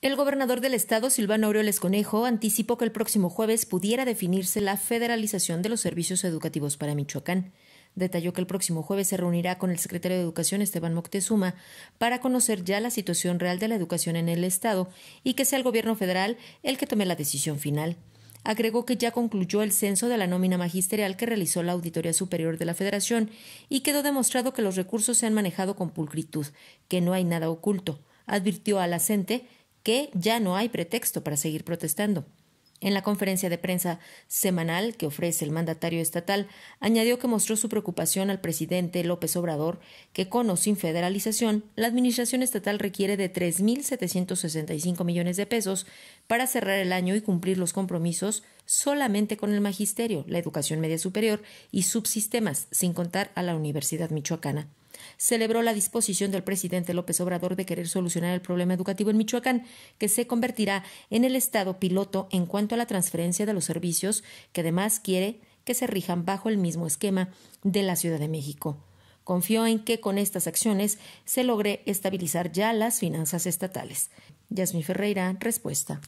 El gobernador del estado, Silvano Aureoles Conejo, anticipó que el próximo jueves pudiera definirse la federalización de los servicios educativos para Michoacán. Detalló que el próximo jueves se reunirá con el secretario de Educación, Esteban Moctezuma, para conocer ya la situación real de la educación en el estado y que sea el gobierno federal el que tome la decisión final. Agregó que ya concluyó el censo de la nómina magisterial que realizó la Auditoría Superior de la Federación y quedó demostrado que los recursos se han manejado con pulcritud, que no hay nada oculto. Advirtió a la que ya no hay pretexto para seguir protestando. En la conferencia de prensa semanal que ofrece el mandatario estatal, añadió que mostró su preocupación al presidente López Obrador que con o sin federalización, la administración estatal requiere de 3.765 millones de pesos para cerrar el año y cumplir los compromisos solamente con el magisterio, la educación media superior y subsistemas, sin contar a la Universidad Michoacana celebró la disposición del presidente López Obrador de querer solucionar el problema educativo en Michoacán, que se convertirá en el estado piloto en cuanto a la transferencia de los servicios, que además quiere que se rijan bajo el mismo esquema de la Ciudad de México. Confió en que con estas acciones se logre estabilizar ya las finanzas estatales. Yasmi Ferreira, respuesta.